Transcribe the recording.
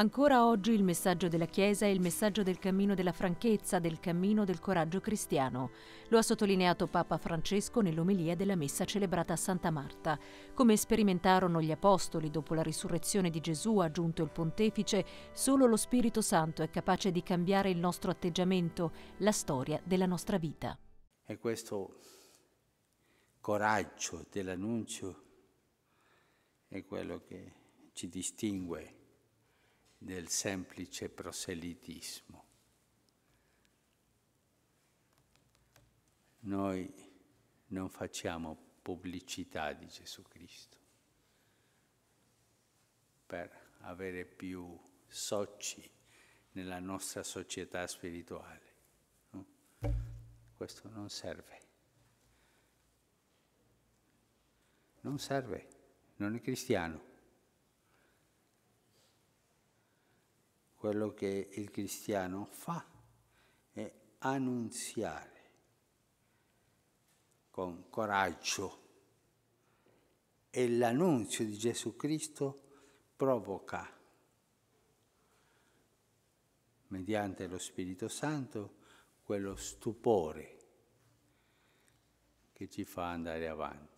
Ancora oggi il messaggio della Chiesa è il messaggio del cammino della franchezza, del cammino del coraggio cristiano. Lo ha sottolineato Papa Francesco nell'omelia della messa celebrata a Santa Marta. Come sperimentarono gli Apostoli dopo la risurrezione di Gesù, aggiunto il Pontefice, solo lo Spirito Santo è capace di cambiare il nostro atteggiamento, la storia della nostra vita. E questo coraggio dell'annuncio è quello che ci distingue del semplice proselitismo. Noi non facciamo pubblicità di Gesù Cristo per avere più soci nella nostra società spirituale. No? Questo non serve. Non serve, non è cristiano. quello che il cristiano fa è annunziare con coraggio e l'annunzio di Gesù Cristo provoca mediante lo Spirito Santo quello stupore che ci fa andare avanti.